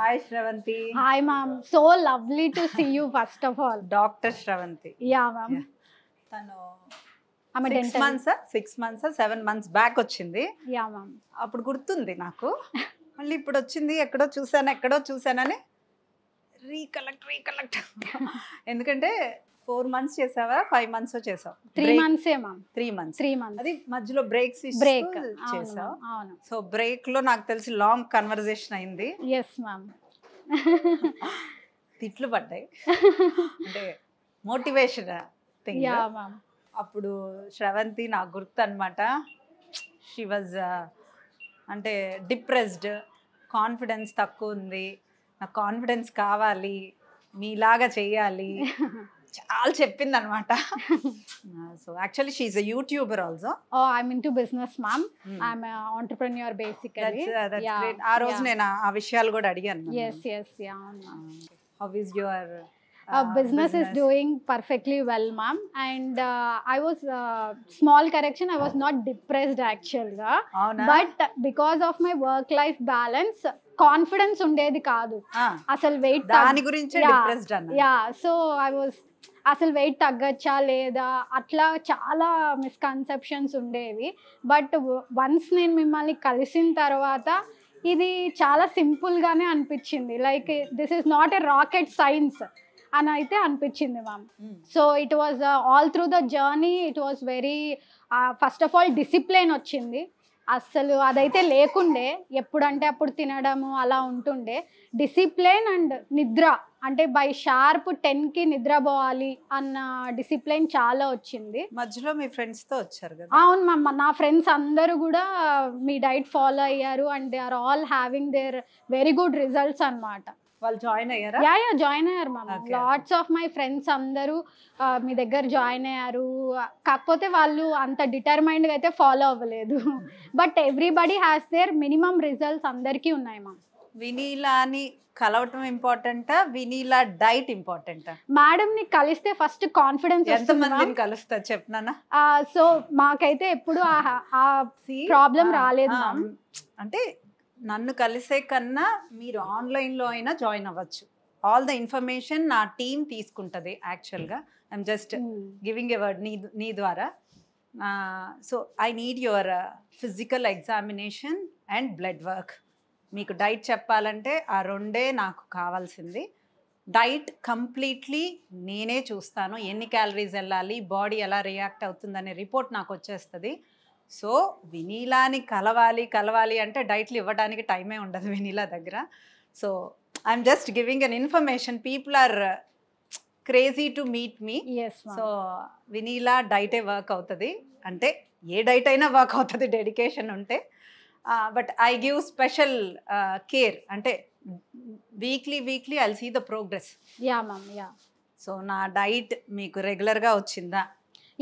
Hi Sravanthi hi ma'am so lovely to see you first of all doctor Sravanthi ya ma'am తను six months six months seven months back వచ్చింది ya ma'am అప్పుడు గుర్తుంది నాకు మళ్ళీ ఇప్పుడు వచ్చింది ఎక్కడో చూసాను ఎక్కడో చూసానని రీకలెక్ట్ రీకలెక్ట్ ఎందుకంటే ఫోర్ మంత్స్ చేసావా ఫైవ్ మంత్స్ చేసావు three months three months three months అది మధ్యలో బ్రేక్స్ బ్రేక్ చేసావు సో బ్రేక్ లో నాకు తెలిసి లాంగ్ కన్వర్జేషన్ అయింది ఎస్ మ్యామ్ తిట్లు పడ్డాయి అంటే మోటివేషన్ అప్పుడు శ్రవంతి నాకు గుర్తు అనమాట షీ వాజ్ అంటే డిప్రెస్డ్ కాన్ఫిడెన్స్ తక్కువ ఉంది నాకు కాన్ఫిడెన్స్ కావాలి మీలాగా చేయాలి చాలా చెప్పింది అనమాట so actually she a YouTuber also oh I mean to business ma'am I'm entrepreneur basically ఆ రోజు నేను ఆ విషయాలు కూడా అడిగాను yes yes ya how is your business is doing perfectly well ma'am and I was small correction I was not depressed యాక్చువల్గా but because of my work life balance confidence ఉండేది కాదు అసలు వెయిట్ దాని గురించి యా సో ఐ వాజ్ అసలు weight తగ్గచ్చా లేదా అట్లా చాలా మిస్కన్సెప్షన్స్ ఉండేవి బట్ వన్స్ నేను మిమ్మల్ని కలిసిన తర్వాత ఇది చాలా సింపుల్గానే అనిపించింది like this is not a rocket science అని అయితే అనిపించింది ma'am so it was all through the journey it was very first of all discipline వచ్చింది అస్సలు అదైతే లేకుండే ఎప్పుడంటే అప్పుడు తినడము అలా ఉంటుండే డిసిప్లిన్ అండ్ నిద్ర అంటే బై షార్ప్ టెన్ కి నిద్రపోవాలి అన్న డిసిప్లైన్ చాలా వచ్చింది మధ్యలో మీ ఫ్రెండ్స్ తో వచ్చారు అవును మా నా ఫ్రెండ్స్ అందరూ కూడా మీ డైట్ ఫాలో అయ్యారు and they are all having their very good results అనమాట వాళ్ళు జాయిన్ జాయిన్ అయ్యారు లాట్స్ ఆఫ్ మై ఫ్రెండ్స్ అందరూ మీ దగ్గర జాయిన్ అయ్యారు కాకపోతే వాళ్ళు అంత డిటర్మైండ్ అయితే ఫాలో అవ్వలేదు but everybody has their minimum results అందరికీ ఉన్నాయి మా వినీలాని కలవటం important Vineela diet important madam ని కలిస్తే ఫస్ట్ కాన్ఫిడెన్స్ ఎంత కలుస్తా చెప్పనా సో మాకైతే ఎప్పుడు ఆ ప్రాబ్లం రాలేదు అంటే నన్ను కలిసే కన్నా మీరు ఆన్లైన్లో అయినా జాయిన్ అవ్వచ్చు ఆల్ ద ఇన్ఫర్మేషన్ నా తీసుకుంటది తీసుకుంటుంది యాక్చువల్గా I'm just giving a word నీ నీ ద్వారా so I need your physical examination and blood work మీకు డైట్ చెప్పాలంటే ఆ రెండే నాకు కావాల్సింది డైట్ కంప్లీట్లీ నేనే చూస్తాను ఎన్ని క్యాలరీస్ వెళ్ళాలి బాడీ ఎలా రియాక్ట్ అవుతుందనే రిపోర్ట్ నాకు వచ్చేస్తుంది సో వినీలాని కలవాలి కలవాలి అంటే డైట్లు ఇవ్వడానికి టైమే ఉండదు వినీలా దగ్గర so I'm just giving an information people are crazy to meet me so Vineela డైటే వర్క్ అవుతుంది అంటే ఏ డైట్ అయినా వర్క్ అవుతుంది డెడికేషన్ ఉంటే but I give special care అంటే weekly weekly I see the progress yeah ma'am yeah so నా diet మీకు రెగ్యులర్గా వచ్చిందా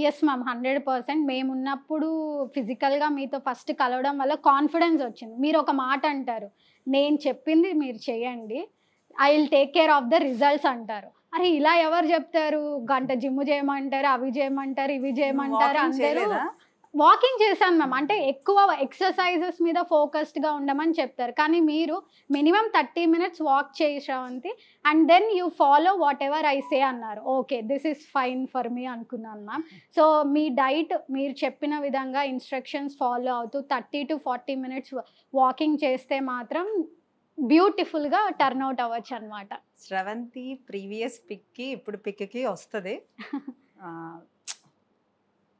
ఎస్ మ్యామ్ హండ్రెడ్ పర్సెంట్ మేమున్నప్పుడు ఫిజికల్గా మీతో ఫస్ట్ కలవడం వల్ల కాన్ఫిడెన్స్ వచ్చింది మీరు ఒక మాట అంటారు నేను చెప్పింది మీరు చేయండి I will take care of the results అంటారు అరే ఇలా ఎవరు చెప్తారు గంట జిమ్ చేయమంటారు అవి చేయమంటారు ఇవి చేయమంటారు అందరూ వాకింగ్ చేశాను మ్యామ్ అంటే ఎక్కువ ఎక్సర్సైజెస్ మీద ఫోకస్డ్గా ఉండమని చెప్తారు కానీ మీరు మినిమం థర్టీ మినిట్స్ వాక్ చేసావంతి and then you follow whatever I say అన్నారు okay this is fine for me అనుకున్నాను మ్యామ్ సో మీ డైట్ మీరు చెప్పిన విధంగా ఇన్స్ట్రక్షన్స్ ఫాలో అవుతూ thirty to forty minutes walking చేస్తే మాత్రం బ్యూటిఫుల్గా టర్న్అవుట్ అవ్వచ్చు అనమాట శ్రవంతి ప్రీవియస్ పిక్కి ఇప్పుడు పిక్కి వస్తుంది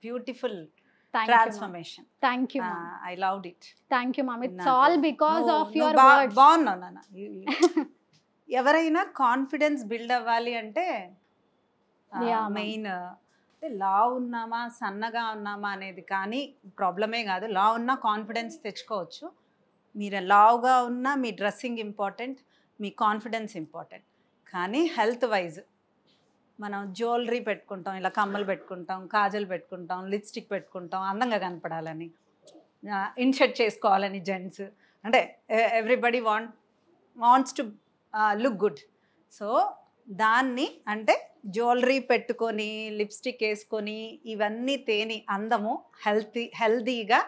beautiful thank you I loved it thank you all because of ఎవరైనా కాన్ఫిడెన్స్ బిల్డ్ అవ్వాలి అంటే మెయిన్ లా ఉన్నామా సన్నగా ఉన్నామా అనేది కానీ ప్రాబ్లమే కాదు లా ఉన్నా కాన్ఫిడెన్స్ తెచ్చుకోవచ్చు మీరు లావుగా ఉన్నా మీ డ్రెస్సింగ్ ఇంపార్టెంట్ మీ కాన్ఫిడెన్స్ ఇంపార్టెంట్ కానీ హెల్త్ వైజ్ మనం జ్యువెలరీ పెట్టుకుంటాం ఇలా కమ్మలు పెట్టుకుంటాం కాజల్ పెట్టుకుంటాం లిప్స్టిక్ పెట్టుకుంటాం అందంగా కనపడాలని ఇన్షర్ట్ చేసుకోవాలని జెంట్స్ అంటే everybody want wants to look good so దాన్ని అంటే జ్యువెలరీ పెట్టుకొని లిప్స్టిక్ వేసుకొని ఇవన్నీ తేని అందము హెల్తీ హెల్తీగా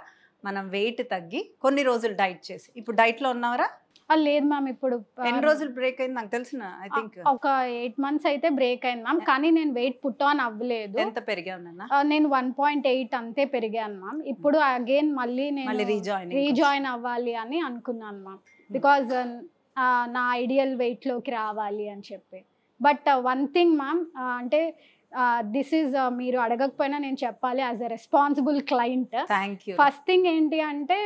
మనం వెయిట్ తగ్గి కొన్ని రోజులు డైట్ చేసి ఇప్పుడు డైట్లో ఉన్నవరా లేదు మ్యామ్ ఇప్పుడు ఎన్ని రోజులు బ్రేక్ అయింది నాకు తెలిసిన ఐ థింక్ ఒక ఎయిట్ మంత్స్ అయితే బ్రేక్ అయింది మ్యామ్ కానీ నేను వెయిట్ పుట్ అని అవ్వలేదు ఎంత పెరిగాను నేను వన్ పాయింట్ ఎయిట్ అంతే పెరిగాను మ్యామ్ ఇప్పుడు అగైన్ hmm. మళ్ళీ నేను రీజాయిన్ రీజాయిన్ అవ్వాలి అని అనుకున్నాను మ్యామ్ బికాజ్ hmm. నా ఐడియల్ వెయిట్ లోకి రావాలి అని చెప్పి బట్ వన్ థింగ్ మ్యామ్ అంటే దిస్ ఈజ్ మీరు అడగకపోయినా నేను చెప్పాలి as a responsible client first thing ఏంటి అంటే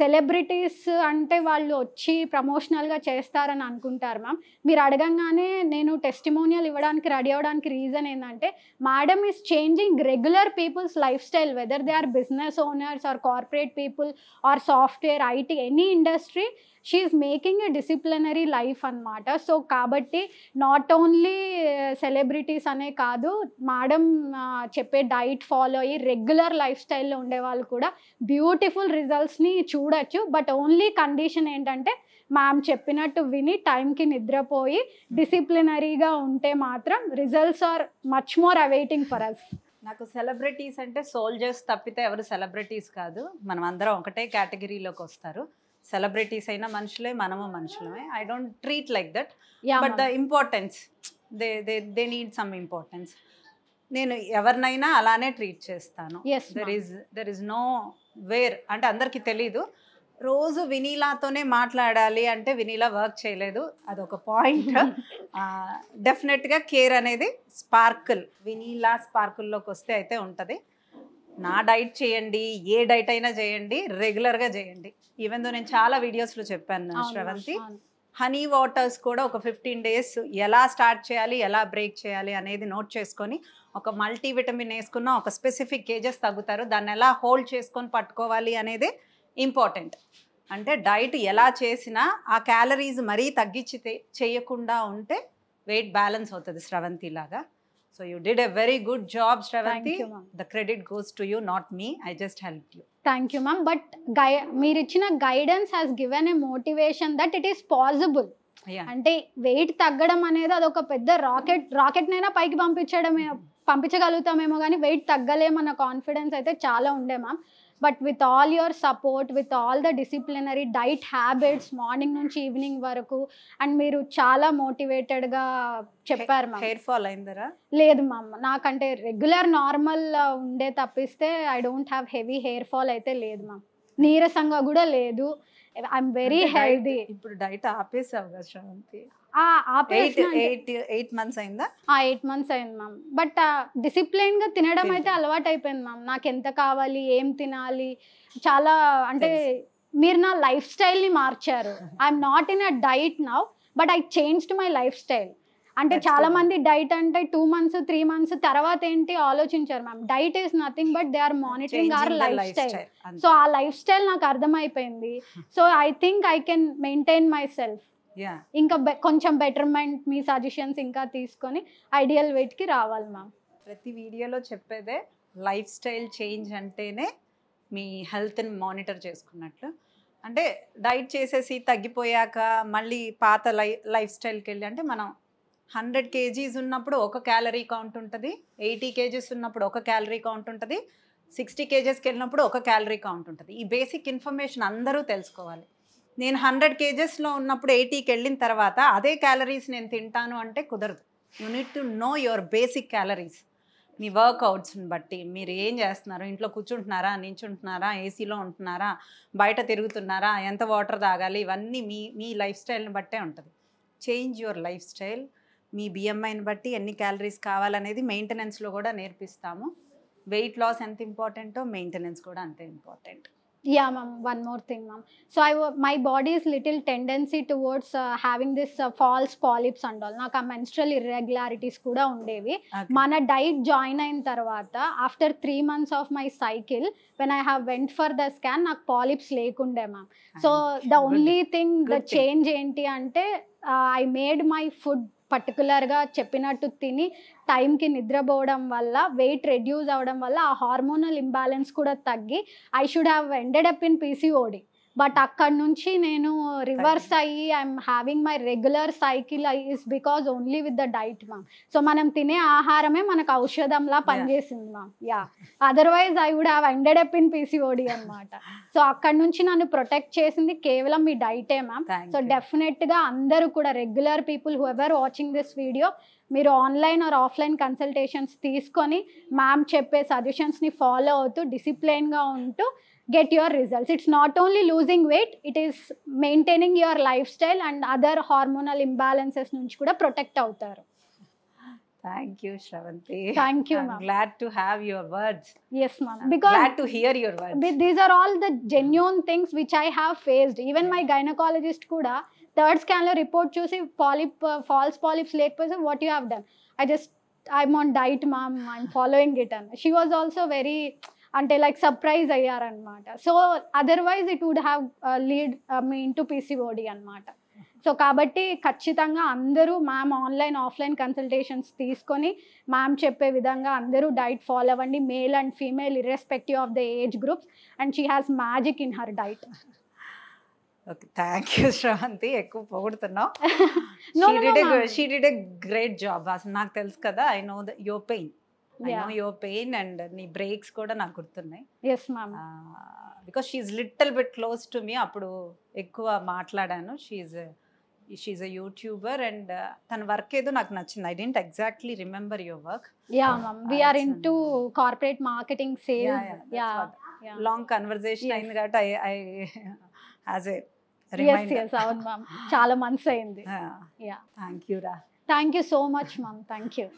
సెలబ్రిటీస్ అంటే వాళ్ళు వచ్చి ప్రమోషనల్గా చేస్తారని అనుకుంటారు మ్యామ్ మీరు అడగంగానే నేను టెస్టిమోనియల్ ఇవ్వడానికి రెడీ అవ్వడానికి రీజన్ ఏంటంటే madam is changing regular people's life style whether they are business owners or corporate people or software IT any industry she's making a disciplinary life అనమాట సో కాబట్టి నాట్ ఓన్లీ సెలబ్రిటీస్ అనే కాదు madam uh, చెప్పే diet follow అయ్యి regular life స్టైల్లో ఉండే వాళ్ళు కూడా బ్యూటిఫుల్ రిజల్ట్స్ని చూడొచ్చు బట్ ఓన్లీ కండిషన్ ఏంటంటే మ్యామ్ చెప్పినట్టు విని టైంకి నిద్రపోయి డిసిప్లినరీగా ఉంటే మాత్రం results are much more awaiting for us నాకు సెలబ్రిటీస్ అంటే సోల్జర్స్ తప్పితే ఎవరు సెలబ్రిటీస్ కాదు మనం అందరం ఒకటే కేటగిరీలోకి వస్తారు సెలబ్రిటీస్ అయినా మనుషులే మనము మనుషులమే I don't treat like that but the importance they they they need some importance నేను ఎవరినైనా అలానే ట్రీట్ చేస్తాను there is there is no where అంటే అందరికీ తెలీదు రోజు వినీలాతోనే మాట్లాడాలి అంటే వినీలా వర్క్ చేయలేదు అదొక పాయింట్ డెఫినెట్గా కేర్ అనేది స్పార్కిల్ వినీలా స్పార్కుల్లోకి వస్తే అయితే ఉంటుంది నా డైట్ చేయండి ఏ డైట్ అయినా చేయండి రెగ్యులర్గా చేయండి ఈవెన్ దో నేను చాలా వీడియోస్లో చెప్పాను శ్రవంతి హనీ వాటర్స్ కూడా ఒక ఫిఫ్టీన్ డేస్ ఎలా స్టార్ట్ చేయాలి ఎలా బ్రేక్ చేయాలి అనేది నోట్ చేసుకొని ఒక మల్టీవిటమిన్ వేసుకున్న ఒక స్పెసిఫిక్ కేజెస్ తగ్గుతారు దాన్ని ఎలా హోల్డ్ చేసుకొని పట్టుకోవాలి అనేది ఇంపార్టెంట్ అంటే డైట్ ఎలా చేసినా ఆ క్యాలరీస్ మరీ తగ్గించి చేయకుండా ఉంటే వెయిట్ బ్యాలెన్స్ అవుతుంది స్రవంతిలాగా so you did a very good job Sravanthi the credit goes to you not me I just help you thank you ma'am but మీరు ఇచ్చిన guidance has given a motivation that it is possible అంటే weight తగ్గడం అనేది అదొక పెద్ద rocket rocket నైనా పైకి పంపించడమే పంపించగలుగుతామేమో కానీ వెయిట్ తగ్గలేమన్న కాన్ఫిడెన్స్ అయితే చాలా ఉండే ma'am but with all your support with all the disciplinary diet habits morning నుంచి ఈవినింగ్ వరకు అండ్ మీరు చాలా మోటివేటెడ్గా చెప్పారు మా హెయిర్ ఫాల్ అయిందరా లేదు మా అమ్మ నాకంటే రెగ్యులర్ నార్మల్ ఉండే తప్పిస్తే I don't have heavy hair fall అయితే లేదు మా నీరసంగా కూడా లేదు ఐఎమ్ వెరీ హెల్దీ ఇప్పుడు డైట్ ఆపేసావు కదా Shanti eight months eight months అయింది మ్యామ్ బట్ డిసిప్లైన్ గా తినడం అయితే అలవాటు అయిపోయింది మ్యామ్ నాకు ఎంత కావాలి ఏం తినాలి చాలా అంటే మీరు నా లైఫ్ స్టైల్ ని మార్చారు I'm not in a diet now but I change my life style అంటే చాలా మంది డైట్ అంటే టూ మంత్స్ త్రీ మంత్స్ తర్వాత ఏంటి ఆలోచించారు ma'am diet is nothing but they are monitoring our life style so ఆ లైఫ్ స్టైల్ నాకు అర్థమైపోయింది so I think I can maintain myself ఇంకా కొంచెం బెటర్మెంట్ మీ సజెషన్స్ ఇంకా తీసుకొని ఐడియల్ వెయిట్కి రావాలి మ్యామ్ ప్రతి వీడియోలో చెప్పేదే లైఫ్ స్టైల్ చేంజ్ అంటేనే మీ హెల్త్ని మానిటర్ చేసుకున్నట్లు అంటే డైట్ చేసేసి తగ్గిపోయాక మళ్ళీ పాత లై లైఫ్ స్టైల్కి వెళ్ళి అంటే మనం హండ్రెడ్ కేజీస్ ఉన్నప్పుడు ఒక క్యాలరీ కౌంట్ ఉంటుంది ఎయిటీ కేజీస్ ఉన్నప్పుడు ఒక క్యాలరీ కౌంట్ ఉంటుంది సిక్స్టీ కేజెస్కి వెళ్ళినప్పుడు ఒక క్యాలరీ కౌంట్ ఉంటుంది ఈ బేసిక్ ఇన్ఫర్మేషన్ అందరూ తెలుసుకోవాలి నేను హండ్రెడ్ కేజెస్లో ఉన్నప్పుడు ఎయిటీకి వెళ్ళిన తర్వాత అదే క్యాలరీస్ నేను తింటాను అంటే కుదరదు you need to know your basic calories మీ వర్కౌట్స్ని బట్టి మీరు ఏం చేస్తున్నారు ఇంట్లో కూర్చుంటున్నారా నించుంటున్నారా ఏసీలో ఉంటున్నారా బయట తిరుగుతున్నారా ఎంత వాటర్ తాగాలి ఇవన్నీ మీ మీ లైఫ్ స్టైల్ని బట్టే ఉంటుంది చేంజ్ యువర్ లైఫ్ స్టైల్ మీ బిఎంఐని బట్టి ఎన్ని క్యాలరీస్ కావాలనేది మెయింటెనెన్స్లో కూడా నేర్పిస్తాము వెయిట్ లాస్ ఎంత ఇంపార్టెంటో మెయింటెనెన్స్ కూడా అంతే important yeah ma'am One more thing, ma'am. So I my body is little tendency towards uh, having this uh, false polyps నాకు ఆ మెన్స్ట్రల్ ఇర్రెగ్యులారిటీస్ కూడా ఉండేవి మన డైట్ జాయిన్ అయిన తర్వాత after three months of my cycle when I have went for the scan నాకు polyps లేకుండే ma'am so the only thing the change ఏంటి అంటే ఐ మేడ్ మై ఫుడ్ పర్టికులర్గా చెప్పినట్టు తిని టైంకి నిద్రపోవడం వల్ల వెయిట్ రెడ్యూస్ అవ్వడం వల్ల ఆ హార్మోనల్ ఇంబ్యాలెన్స్ కూడా తగ్గి I should have ended up in PCOD but అక్కడ నుంచి నేను రివర్స్ అయ్యి I'm having my regular cycle I is because only with the diet ma'am so మనం తినే ఆహారమే మనకు ఔషధంలా పనిచేసింది ma'am yeah otherwise I would have ended up in PCOD అనమాట సో అక్కడ నుంచి నన్ను ప్రొటెక్ట్ చేసింది కేవలం మీ డైటే మ్యామ్ సో డెఫినెట్గా అందరూ కూడా regular people whoever watching this video మీరు ఆన్లైన్ ఆర్ ఆఫ్లైన్ కన్సల్టేషన్స్ తీసుకొని మ్యామ్ చెప్పే సజెషన్స్ని ఫాలో అవుతూ డిసిప్లైన్గా ఉంటూ get your results. It's not only losing weight, it is maintaining your lifestyle and other hormonal imbalances నుంచి కూడా protect అవుతారు Thank you, Shravanti. Thank you, ma'am. Glad to have your words. Yes, ma'am. Because glad to hear your words. These are all the genuine things which I have faced. Even my gynecologist kuda third report third polyp, uh, false చూసి polyp false what you have done? I just I'm on diet, mom. I'm following it, and she was also very. అంటే like surprise అయ్యారనమాట so otherwise it would have lead mean to PCOD అనమాట so కాబట్టి ఖచ్చితంగా అందరూ ma'am online offline consultations తీసుకొని ma'am చెప్పే విధంగా అందరూ డైట్ ఫాలో అవ్వండి male and female irrespective of the age groups and she has magic in her diet okay thank you Sravanthi ఎక్కువ పొగుడుతున్నావు she did a great job అసలు నాకు తెలుసు కదా I know the your pain I no your pain and నీ breaks కూడా నాకు గుర్తున్నాయి yes ma'am because she's little bit close to me అప్పుడు ఎక్కువ మాట్లాడాను she's she's a YouTuber and తన వర్క్ ఏదో నాకు నచ్చింది I didn't exactly remember your work yeah ma'am we in to corporate marketing sales yeah long conversation అయింది కాబట్టి I I as a అవును మ్యామ్ చాలా మంత్స్ అయింది థ్యాంక్ యూ రా thank you so much ma'am thank you